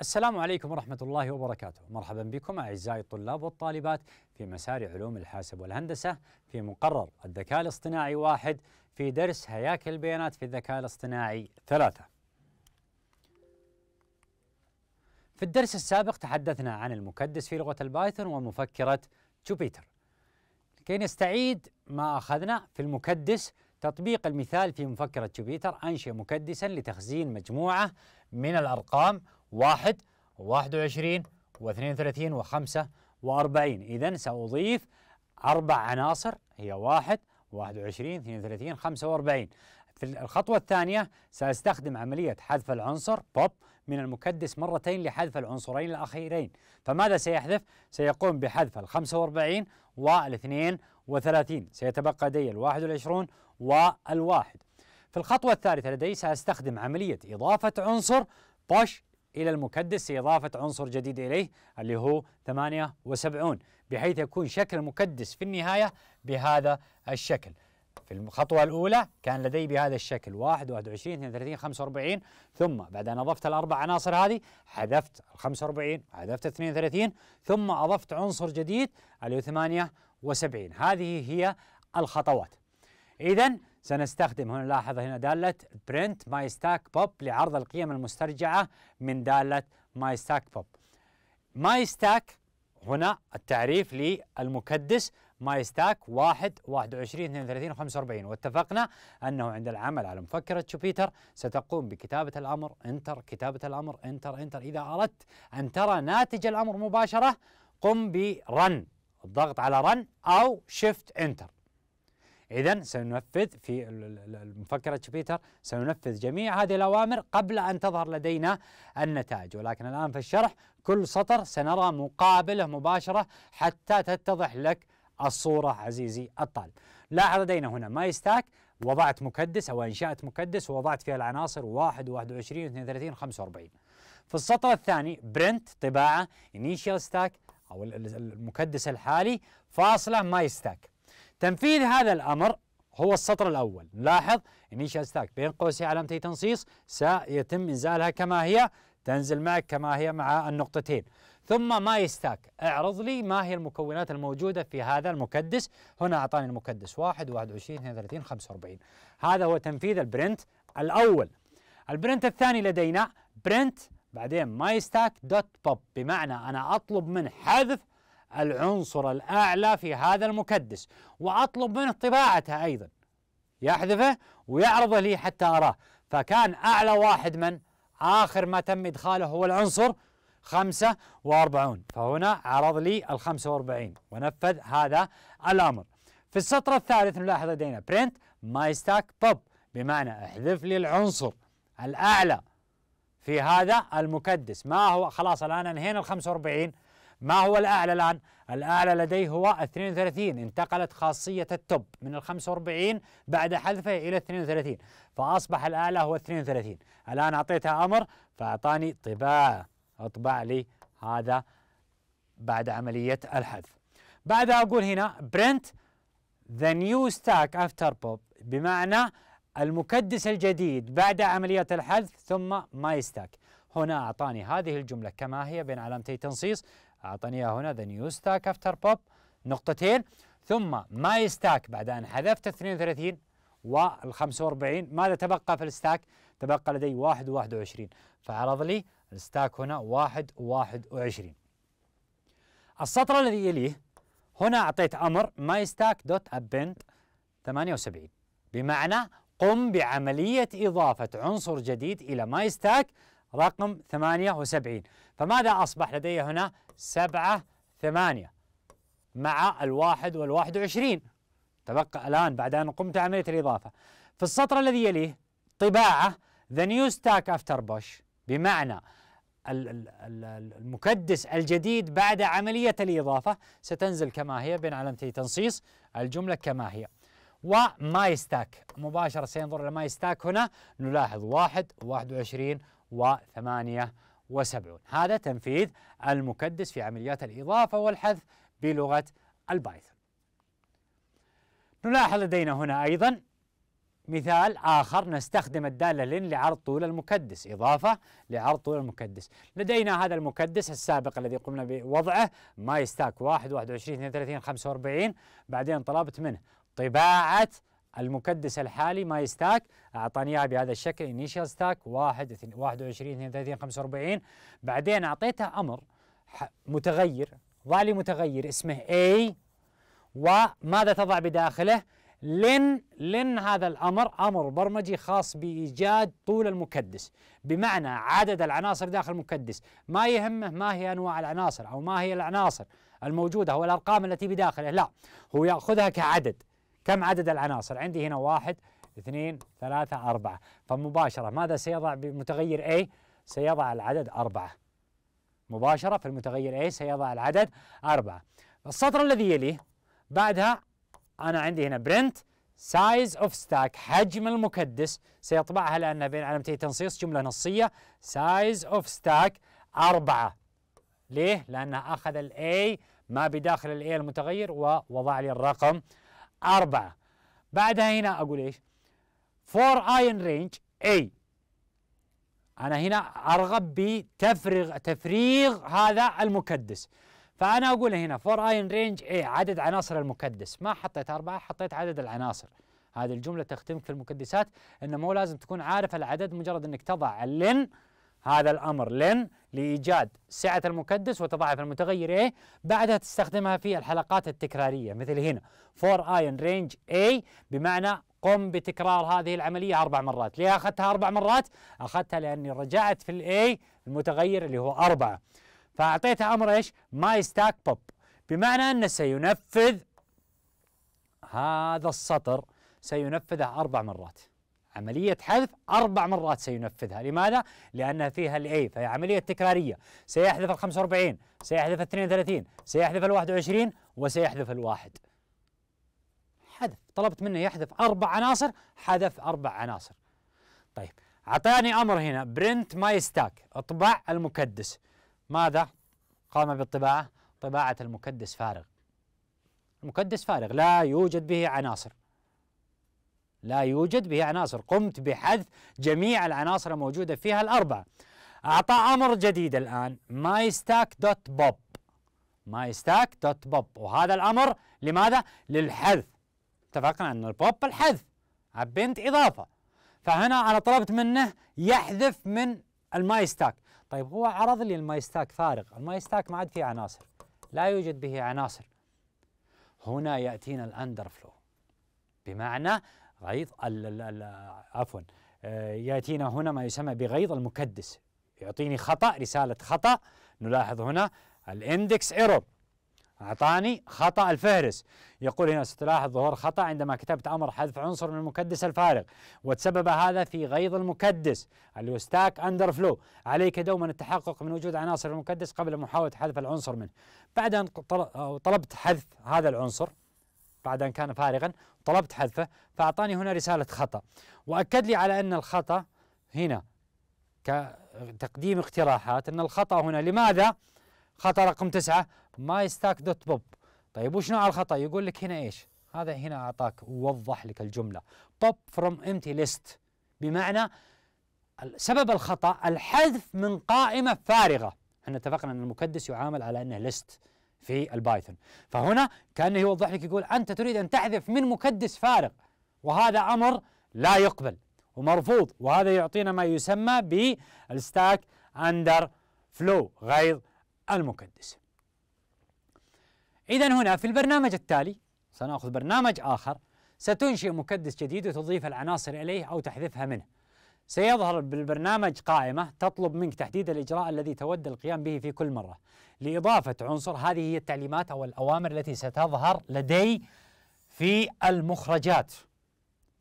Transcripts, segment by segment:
السلام عليكم ورحمة الله وبركاته، مرحبا بكم أعزائي الطلاب والطالبات في مسار علوم الحاسب والهندسة في مقرر الذكاء الاصطناعي واحد في درس هياكل البيانات في الذكاء الاصطناعي ثلاثة. في الدرس السابق تحدثنا عن المكدس في لغة البايثون ومفكرة جوبيتر. كي نستعيد ما أخذنا في المكدس تطبيق المثال في مفكرة جوبيتر أنشئ مكدسا لتخزين مجموعة من الأرقام واحد و وعشرين واثنين وثلاثين وخمسة وأربعين إذا سأضيف أربع عناصر هي واحد واحد وعشرين اثنين وثلاثين خمسة وأربعين في الخطوة الثانية سأستخدم عملية حذف العنصر بوب من المكدس مرتين لحذف العنصرين الأخيرين فماذا سيحذف؟ سيقوم بحذف ال 45 وال 32 سيتبقى لدي ال 21 والواحد في الخطوة الثالثة لدي سأستخدم عملية إضافة عنصر بوش إلى المكدس لإضافة عنصر جديد إليه اللي هو 78 بحيث يكون شكل المكدس في النهاية بهذا الشكل في الخطوة الأولى كان لدي بهذا الشكل 1 21 32 45 ثم بعد أن أضفت الأربع عناصر هذه حذفت 45 حذفت 32 ثم أضفت عنصر جديد اللي هو 78 هذه هي الخطوات إذا سنستخدم هنا لاحظ هنا دالة برنت ماي ستاك بوب لعرض القيم المسترجعة من دالة ماي ستاك بوب ماي ستاك هنا التعريف للمكدس ماي ستاك 1 21 32 45 واتفقنا انه عند العمل على مفكره شوبيتر ستقوم بكتابه الامر انتر كتابه الامر انتر انتر اذا اردت ان ترى ناتج الامر مباشره قم برن الضغط على رن او شيفت انتر إذا سننفذ في مفكرة شبيتر سننفذ جميع هذه الأوامر قبل أن تظهر لدينا النتائج ولكن الآن في الشرح كل سطر سنرى مقابله مباشرة حتى تتضح لك الصورة عزيزي الطالب لاحظ لدينا هنا ماي ستاك وضعت مكدس أو أنشأت مكدس ووضعت فيها العناصر 1 21 32 45 في السطر الثاني برنت طباعة initial stack أو المكدس الحالي فاصلة ماي ستاك تنفيذ هذا الأمر هو السطر الأول لاحظ إن ستاك بين قوسين علامتي تنصيص سيتم إنزالها كما هي تنزل معك كما هي مع النقطتين ثم ماي ستاك اعرض لي ما هي المكونات الموجودة في هذا المكدس هنا أعطاني المكدس 1 21 32 45 هذا هو تنفيذ البرنت الأول البرنت الثاني لدينا برنت بعدين ماي ستاك دوت بوب بمعنى أنا أطلب منه حذف العنصر الأعلى في هذا المكدس وأطلب منه طباعته أيضا يحذفه ويعرضه لي حتى أراه فكان أعلى واحد من آخر ما تم إدخاله هو العنصر 45 فهنا عرض لي ال 45 ونفذ هذا الأمر في السطر الثالث نلاحظ لدينا برنت ماي ستاك بوب بمعنى احذف لي العنصر الأعلى في هذا المكدس ما هو خلاص الآن انهينا ال 45 ما هو الأعلى الآن؟ الأعلى لديه هو 32 انتقلت خاصية التوب من ال 45 بعد حذفه إلى 32 فأصبح الأعلى هو 32 الآن أعطيتها أمر فأعطاني طباعة اطبع لي هذا بعد عملية الحذف بعدها أقول هنا print the new stack after pop بمعنى المكدس الجديد بعد عملية الحذف ثم ماي ستاك هنا أعطاني هذه الجملة كما هي بين علامتي تنصيص أعطاني اياها هنا ذا نيو ستاك أفتر بوب نقطتين ثم ماي ستاك بعد أن حذفت 32 وال 45 ماذا تبقى في الستاك؟ تبقى لدي 1 و21 فعرض لي الستاك هنا 1 و21 السطر الذي يليه هنا أعطيت أمر ماي ستاك دوت أبند 78 بمعنى قم بعملية إضافة عنصر جديد إلى ماي ستاك رقم 78 فماذا أصبح لدي هنا سبعة ثمانية مع الواحد والواحد وعشرين تبقى الآن بعد أن قمت عملية الإضافة في السطر الذي يليه طباعة the new stack after بوش بمعنى المكدس الجديد بعد عملية الإضافة ستنزل كما هي بين علامتي تنصيص الجملة كما هي وماي ستاك مباشرة سينظر إلى ماي ستاك هنا نلاحظ واحد وواحد وعشرين وثمانية وسبعون هذا تنفيذ المكدس في عمليات الإضافة والحذف بلغة البايثون نلاحظ لدينا هنا أيضا مثال آخر نستخدم الدالة لن لعرض طول المكدس إضافة لعرض طول المكدس لدينا هذا المكدس السابق الذي قمنا بوضعه ماي ستاك 1 21 32 45 بعدين طلبت منه طباعة المكدس الحالي ماي ستاك اعطاني اياها بهذا الشكل انيشال ستاك 1 21 32 45 بعدين اعطيته امر متغير ظالي متغير اسمه A وماذا تضع بداخله؟ لن لن هذا الامر امر برمجي خاص بايجاد طول المكدس بمعنى عدد العناصر داخل المكدس ما يهمه ما هي انواع العناصر او ما هي العناصر الموجوده او الارقام التي بداخله لا هو ياخذها كعدد كم عدد العناصر عندي هنا واحد اثنين ثلاثة أربعة فمباشرة ماذا سيضع بمتغير A سيضع العدد أربعة مباشرة في المتغير A سيضع العدد أربعة السطر الذي يليه بعدها أنا عندي هنا برنت سايز اوف ستاك حجم المكدس سيطبعها لأنها بين علامتي تنصيص جملة نصية سايز اوف ستاك أربعة ليه؟ لأنه أخذ A ما بداخل A المتغير ووضع لي الرقم أربعة بعدها هنا أقول إيش فور آين رينج اي انا هنا ارغب بتفريغ تفريغ هذا المكدس فانا اقول هنا فور آين رينج اي عدد عناصر المكدس ما حطيت اربعه حطيت عدد العناصر هذه الجمله تختمك في المكدسات انه مو لازم تكون عارف العدد مجرد انك تضع اللن هذا الأمر لن لإيجاد سعة المكدس وتضاعف المتغير A إيه؟ بعدها تستخدمها في الحلقات التكرارية مثل هنا فور ايون رينج A بمعنى قم بتكرار هذه العملية أربع مرات ليه أخذتها أربع مرات؟ أخذتها لأني رجعت في الA المتغير اللي هو أربعة فأعطيته أمر إيش؟ ماي ستاك بوب بمعنى أنه سينفذ هذا السطر سينفذه أربع مرات عملية حذف أربع مرات سينفذها لماذا؟ لأن فيها الأي فهي عملية تكرارية سيحذف ال 45 سيحذف ال 32 سيحذف ال 21 وسيحذف الواحد حذف طلبت منه يحذف أربع عناصر حذف أربع عناصر طيب أعطاني أمر هنا برنت ماي ستاك اطبع المكدس ماذا؟ قام بالطباعة طباعة المكدس فارغ المكدس فارغ لا يوجد به عناصر لا يوجد به عناصر قمت بحذف جميع العناصر الموجودة فيها الأربعة أعطى أمر جديد الآن mystack.bob mystack.bob وهذا الأمر لماذا؟ للحذف اتفقنا أن البوب الحذف عبنت إضافة فهنا أنا طلبت منه يحذف من المايستاك طيب هو عرض لي المايستاك فارغ المايستاك ما عاد فيه عناصر لا يوجد به عناصر هنا يأتينا الأندرفلو بمعنى غيظ عفوا آه، ياتينا هنا ما يسمى بغيظ المكدس يعطيني خطا رساله خطا نلاحظ هنا الاندكس ايرور اعطاني خطا الفهرس يقول هنا ستلاحظ ظهور خطا عندما كتبت امر حذف عنصر من المكدس الفارغ وتسبب هذا في غيظ المكدس اللي هو ستاك اندر فلو عليك دوما التحقق من وجود عناصر المكدس قبل محاوله حذف العنصر منه بعد ان طلبت حذف هذا العنصر بعد أن كان فارغا طلبت حذفه فأعطاني هنا رسالة خطأ وأكد لي على أن الخطأ هنا كتقديم اقتراحات أن الخطأ هنا لماذا خطأ رقم تسعة ماي ستاك دوت بوب طيب وش نوع الخطأ يقول لك هنا إيش هذا هنا أعطاك ووضح لك الجملة بوب فروم امتي ليست بمعنى سبب الخطأ الحذف من قائمة فارغة احنا اتفقنا أن المكدس يعامل على أنه ليست في البايثون فهنا كأنه يوضح لك يقول أنت تريد أن تحذف من مكدس فارغ وهذا أمر لا يقبل ومرفوض وهذا يعطينا ما يسمى بالستاك أندر فلو غير المكدس إذا هنا في البرنامج التالي سنأخذ برنامج آخر ستنشئ مكدس جديد وتضيف العناصر إليه أو تحذفها منه سيظهر بالبرنامج قائمة تطلب منك تحديد الإجراء الذي تود القيام به في كل مرة لإضافة عنصر هذه هي التعليمات أو الأوامر التي ستظهر لدي في المخرجات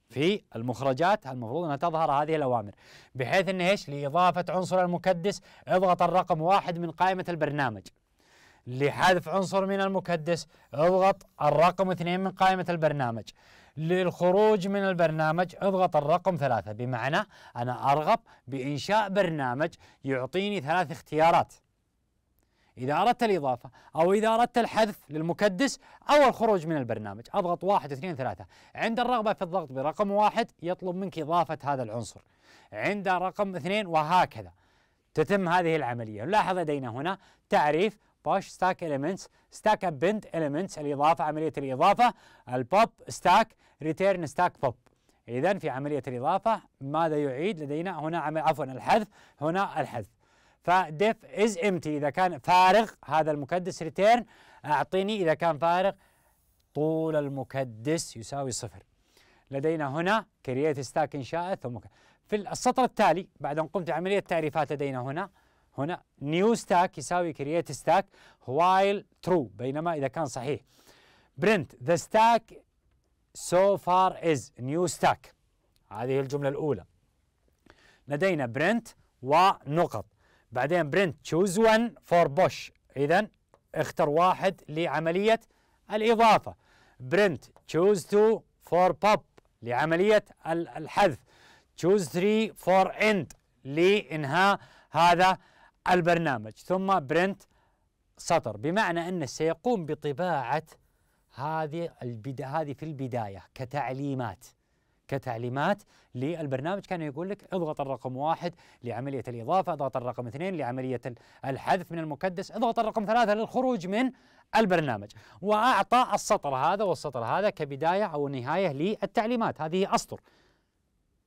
في المخرجات المفروض انها تظهر هذه الاوامر بحيث ان ايش لاضافه عنصر المكدس اضغط الرقم واحد من قائمه البرنامج لحذف عنصر من المكدس اضغط الرقم اثنين من قائمه البرنامج للخروج من البرنامج اضغط الرقم ثلاثة بمعنى أنا أرغب بإنشاء برنامج يعطيني ثلاث اختيارات إذا أردت الإضافة أو إذا أردت الحذف للمكدس أو الخروج من البرنامج أضغط واحد اثنين ثلاثة عند الرغبة في الضغط برقم واحد يطلب منك إضافة هذا العنصر عند رقم اثنين وهكذا تتم هذه العملية نلاحظ لدينا هنا تعريف بوش ستاك اليمنتس ستاك ابند بنت اليمنتس الاضافه عمليه الاضافه البوب ستاك ريتيرن ستاك بوب اذا في عمليه الاضافه ماذا يعيد لدينا هنا عمل عفوا الحذف هنا الحذف فديف از امتي اذا كان فارغ هذا المكدس ريتيرن اعطيني اذا كان فارغ طول المكدس يساوي صفر لدينا هنا كرييت ستاك انشاء ثم في السطر التالي بعد ان قمت بعمليه تعريفات لدينا هنا هنا نيو ستاك يساوي كرييت ستاك وايل ترو بينما اذا كان صحيح برنت ذا ستاك سو فار از نيو ستاك هذه الجمله الاولى لدينا برنت ونقط بعدين برنت تشوز 1 فور بوش اذا اختر واحد لعمليه الاضافه برنت تشوز 2 فور بوب لعمليه الحذف تشوز 3 فور اند لانهاء هذا البرنامج ثم برنت سطر بمعنى أنه سيقوم بطباعة هذه البدا هذه في البداية كتعليمات كتعليمات للبرنامج كان يقول لك اضغط الرقم واحد لعملية الإضافة اضغط الرقم اثنين لعملية الحذف من المكدس اضغط الرقم ثلاثة للخروج من البرنامج وأعطى السطر هذا والسطر هذا كبداية أو نهاية للتعليمات هذه أسطر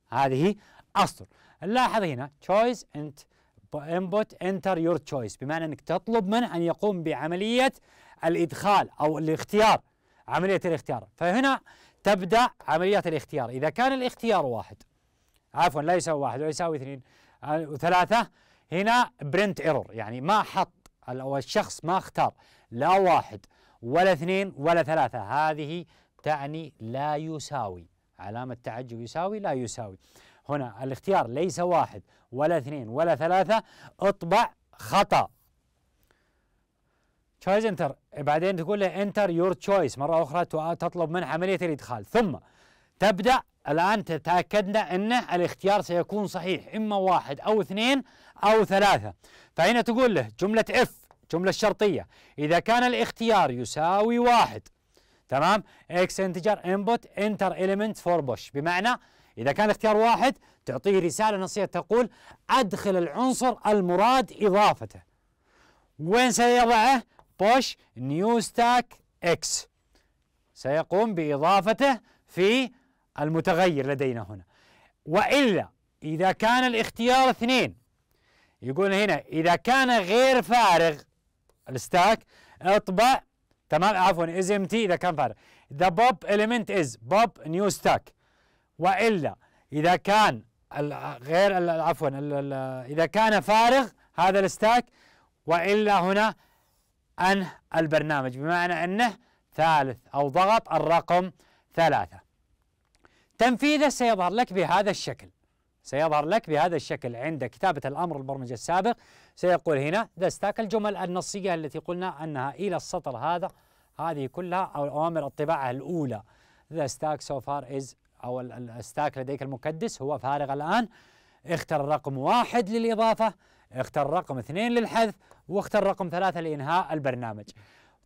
هذه أسطر نلاحظ هنا choice and وانبوت انتر يور تشويس بمعنى انك تطلب منه ان يقوم بعمليه الادخال او الاختيار عمليه الاختيار فهنا تبدا عمليات الاختيار اذا كان الاختيار واحد عفوا لا يساوي واحد ولا يساوي اثنين وثلاثه آه، هنا برنت ايرور يعني ما حط او الشخص ما اختار لا واحد ولا اثنين ولا ثلاثه هذه تعني لا يساوي علامه تعجب يساوي لا يساوي هنا الاختيار ليس واحد ولا اثنين ولا ثلاثة اطبع خطأ تشويس انتر إيه بعدين تقول له انتر يور تشويس مرة أخرى تطلب منه عملية الإدخال ثم تبدأ الآن تأكدنا أن الاختيار سيكون صحيح إما واحد أو اثنين أو ثلاثة فهنا تقول له جملة اف جملة شرطية إذا كان الاختيار يساوي واحد تمام اكس انتجر انبوت انتر element فور بوش بمعنى إذا كان اختيار واحد تعطيه رسالة نصية تقول أدخل العنصر المراد إضافته وين سيضعه؟ بوش نيو ستاك إكس سيقوم بإضافته في المتغير لدينا هنا وإلا إذا كان الاختيار اثنين يقول هنا إذا كان غير فارغ الستاك اطبع تمام عفوا از ام تي اذا كان فارغ ذا بوب element از بوب نيو ستاك والا اذا كان غير عفوا اذا كان فارغ هذا الستاك والا هنا انه البرنامج بمعنى انه ثالث او ضغط الرقم ثلاثه. تنفيذه سيظهر لك بهذا الشكل. سيظهر لك بهذا الشكل عند كتابة الأمر البرمجة السابق سيقول هنا دستاك الجمل النصية التي قلنا أنها إلى السطر هذا هذه كلها أو أوامر الطباعة الأولى ذا ستاك so far is أو الستاك لديك المكدس هو فارغ الآن اختر رقم واحد للإضافة اختر رقم اثنين للحذف واختر رقم ثلاثة لإنهاء البرنامج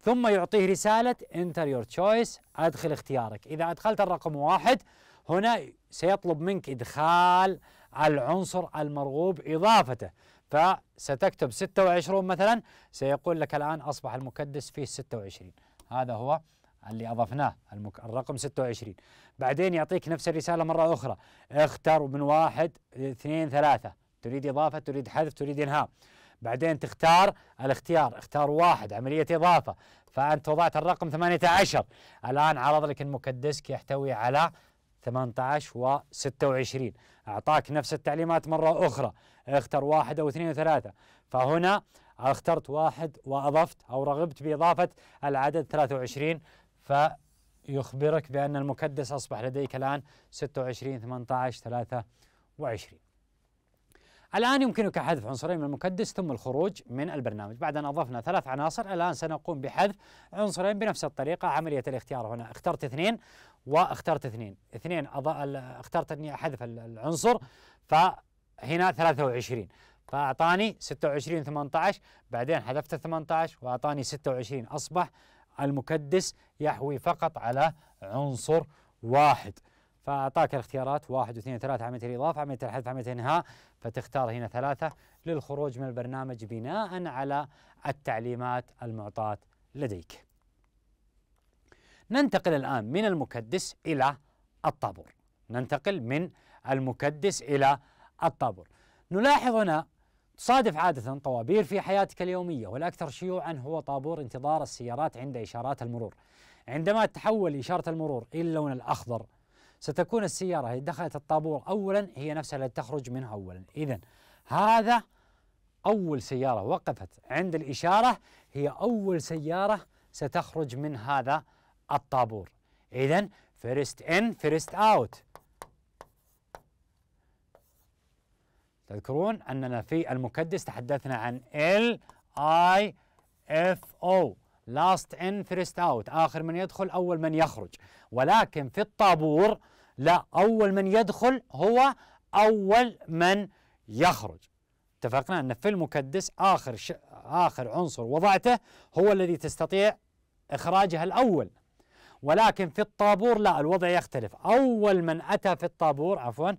ثم يعطيه رسالة انتر يور تشويس أدخل اختيارك إذا أدخلت الرقم واحد هنا سيطلب منك إدخال العنصر المرغوب إضافته فستكتب 26 مثلا سيقول لك الآن أصبح المكدس فيه 26 هذا هو اللي اضفناه المك... الرقم 26 بعدين يعطيك نفس الرساله مره اخرى اختر من واحد اثنين ثلاثه تريد اضافه تريد حذف تريد انهاء بعدين تختار الاختيار اختار واحد عمليه اضافه فانت وضعت الرقم 18 الان عرض لك المكدسك يحتوي على 18 و 26 اعطاك نفس التعليمات مره اخرى اختر واحد او اثنين وثلاثه فهنا اخترت واحد واضفت او رغبت باضافه العدد 23 فيخبرك بأن المكدس أصبح لديك الآن 26 18 23 الآن يمكنك حذف عنصرين من المكدس ثم الخروج من البرنامج بعد أن أضفنا ثلاث عناصر الآن سنقوم بحذف عنصرين بنفس الطريقة عملية الاختيار هنا اخترت اثنين واخترت اثنين اثنين أض... اخترت أني أحذف العنصر فهنا 23 فأعطاني 26 18 بعدين حذفت 18 وأعطاني 26 أصبح المكدس يحوي فقط على عنصر واحد فأعطاك الاختيارات واحد واثنين ثلاثة عملية الإضافة عملية الحذف عملية الإنهاء فتختار هنا ثلاثة للخروج من البرنامج بناء على التعليمات المعطاة لديك ننتقل الآن من المكدس إلى الطابور ننتقل من المكدس إلى الطابور نلاحظ هنا تصادف عادة طوابير في حياتك اليومية والأكثر شيوعا هو طابور انتظار السيارات عند إشارات المرور عندما تتحول إشارة المرور إلى اللون الأخضر ستكون السيارة التي دخلت الطابور أولا هي نفسها التي تخرج منه أولا إذا هذا أول سيارة وقفت عند الإشارة هي أول سيارة ستخرج من هذا الطابور إذا فيرست إن فيرست أوت تذكرون أننا في المكدس تحدثنا عن L I F O last in first out آخر من يدخل أول من يخرج ولكن في الطابور لا أول من يدخل هو أول من يخرج اتفقنا أن في المكدس آخر ش... آخر عنصر وضعته هو الذي تستطيع إخراجه الأول ولكن في الطابور لا الوضع يختلف أول من أتى في الطابور عفوا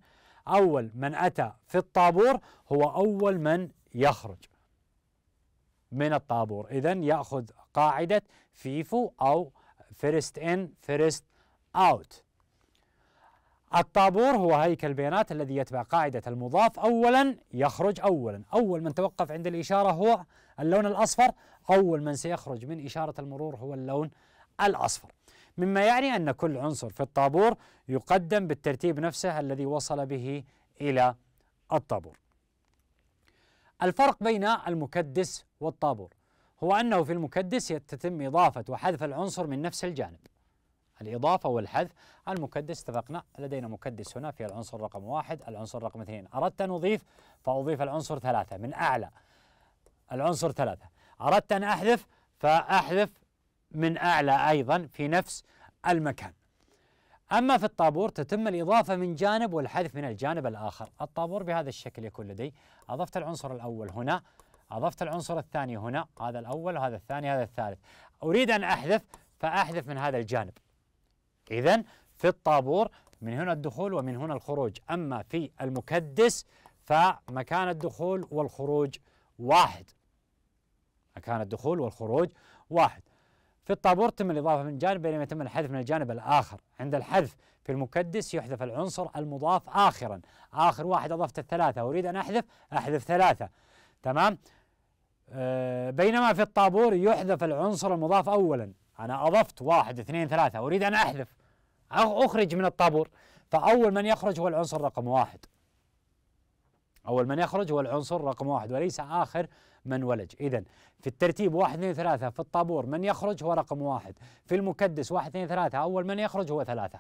أول من أتى في الطابور هو أول من يخرج من الطابور إذا يأخذ قاعدة فيفو أو فيرست إن فيرست أوت الطابور هو هيكل بيانات الذي يتبع قاعدة المضاف أولا يخرج أولا أول من توقف عند الإشارة هو اللون الأصفر أول من سيخرج من إشارة المرور هو اللون الأصفر مما يعني أن كل عنصر في الطابور يقدم بالترتيب نفسه الذي وصل به إلى الطابور الفرق بين المكدس والطابور هو أنه في المكدس تتم إضافة وحذف العنصر من نفس الجانب الإضافة والحذف المكدس اتفقنا لدينا مكدس هنا في العنصر رقم واحد العنصر رقم اثنين أردت أن أضيف فأضيف العنصر ثلاثة من أعلى العنصر ثلاثة أردت أن أحذف فأحذف من أعلى أيضا في نفس المكان أما في الطابور تتم الإضافة من جانب والحذف من الجانب الآخر الطابور بهذا الشكل يكون لدي أضفت العنصر الأول هنا أضفت العنصر الثاني هنا هذا الأول هذا الثاني هذا الثالث أريد أن أحذف فأحذف من هذا الجانب إذا في الطابور من هنا الدخول ومن هنا الخروج أما في المكدس فمكان الدخول والخروج واحد مكان الدخول والخروج واحد في الطابور تم الإضافة من جانب بينما تم الحذف من الجانب الآخر عند الحذف في المكدس يحذف العنصر المضاف آخرا آخر واحد أضفت الثلاثة أريد أن أحذف أحذف ثلاثة تمام أه بينما في الطابور يحذف العنصر المضاف أولا أنا أضفت واحد اثنين ثلاثة أريد أن أحذف أخرج من الطابور فأول من يخرج هو العنصر رقم واحد أول من يخرج هو العنصر رقم واحد وليس آخر من ولج إذا في الترتيب واحد اثنين ثلاثة في الطابور من يخرج هو رقم واحد في المكدس واحد اثنين ثلاثة أول من يخرج هو ثلاثة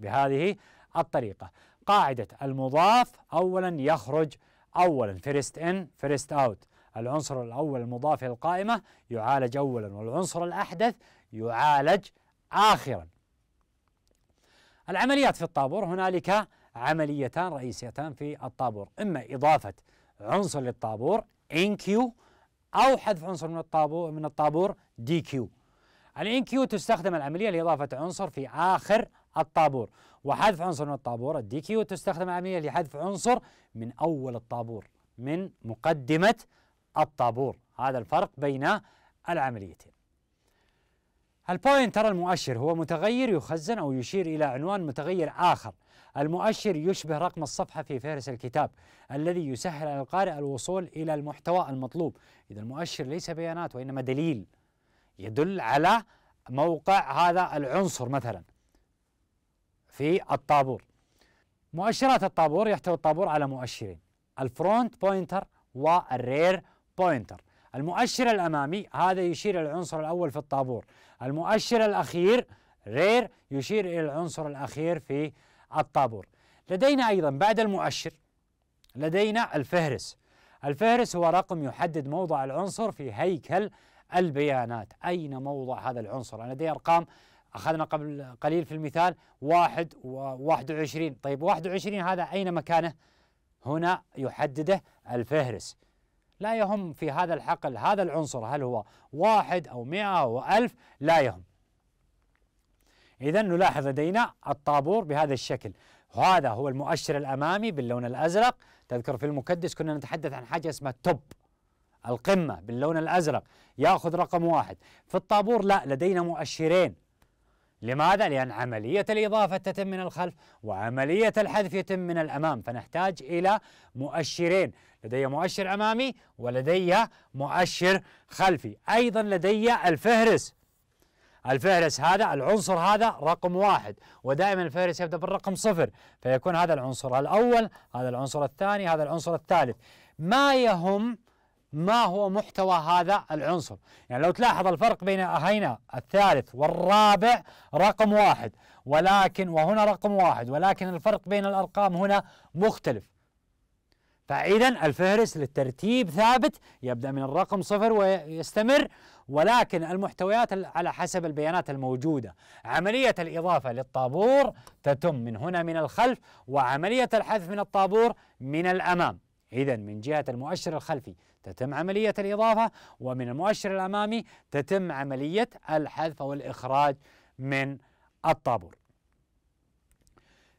بهذه الطريقة قاعدة المضاف أولا يخرج أولا فيرست إن فيرست أوت العنصر الأول المضاف إلى القائمة يعالج أولا والعنصر الأحدث يعالج آخرا العمليات في الطابور هنالك عمليتان رئيسيتان في الطابور إما إضافة عنصر للطابور ان كيو او حذف عنصر من الطابور من الطابور دي كيو الان كيو تستخدم العمليه لاضافه عنصر في اخر الطابور وحذف عنصر من الطابور الدي كيو تستخدم العمليه لحذف عنصر من اول الطابور من مقدمه الطابور هذا الفرق بين العمليتين البوينت ترى المؤشر هو متغير يخزن أو يشير إلى عنوان متغير آخر المؤشر يشبه رقم الصفحة في فهرس الكتاب الذي يسهل على القارئ الوصول إلى المحتوى المطلوب إذا المؤشر ليس بيانات وإنما دليل يدل على موقع هذا العنصر مثلا في الطابور مؤشرات الطابور يحتوي الطابور على مؤشرين الفرونت بوينتر والرير بوينتر المؤشر الأمامي هذا يشير إلى العنصر الأول في الطابور المؤشر الأخير رير يشير إلى العنصر الأخير في الطابور لدينا أيضا بعد المؤشر لدينا الفهرس الفهرس هو رقم يحدد موضع العنصر في هيكل البيانات أين موضع هذا العنصر أنا لدي أرقام أخذنا قبل قليل في المثال واحد وواحد وعشرين طيب واحد وعشرين هذا أين مكانه هنا يحدده الفهرس لا يهم في هذا الحقل هذا العنصر هل هو واحد أو مئة أو ألف لا يهم إذا نلاحظ لدينا الطابور بهذا الشكل وهذا هو المؤشر الأمامي باللون الأزرق تذكر في المكدس كنا نتحدث عن حاجة اسمها توب القمة باللون الأزرق يأخذ رقم واحد في الطابور لا لدينا مؤشرين لماذا؟ لأن عملية الإضافة تتم من الخلف وعملية الحذف يتم من الأمام فنحتاج إلى مؤشرين لدي مؤشر أمامي ولدي مؤشر خلفي أيضا لدي الفهرس الفهرس هذا العنصر هذا رقم واحد ودائما الفهرس يبدأ بالرقم صفر فيكون هذا العنصر الأول هذا العنصر الثاني هذا العنصر الثالث ما يهم ما هو محتوى هذا العنصر يعني لو تلاحظ الفرق بين هنا الثالث والرابع رقم واحد ولكن وهنا رقم واحد ولكن الفرق بين الأرقام هنا مختلف فإذا الفهرس للترتيب ثابت يبدأ من الرقم صفر ويستمر ولكن المحتويات على حسب البيانات الموجودة عملية الإضافة للطابور تتم من هنا من الخلف وعملية الحذف من الطابور من الأمام إذا من جهة المؤشر الخلفي تتم عملية الإضافة ومن المؤشر الأمامي تتم عملية الحذف أو الإخراج من الطابور.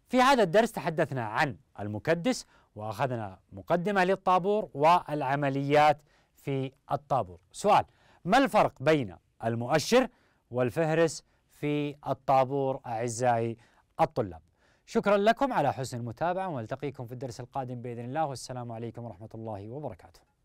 في هذا الدرس تحدثنا عن المكدس وأخذنا مقدمة للطابور والعمليات في الطابور. سؤال ما الفرق بين المؤشر والفهرس في الطابور أعزائي الطلاب؟ شكرا لكم على حسن المتابعة ونلتقيكم في الدرس القادم بإذن الله والسلام عليكم ورحمة الله وبركاته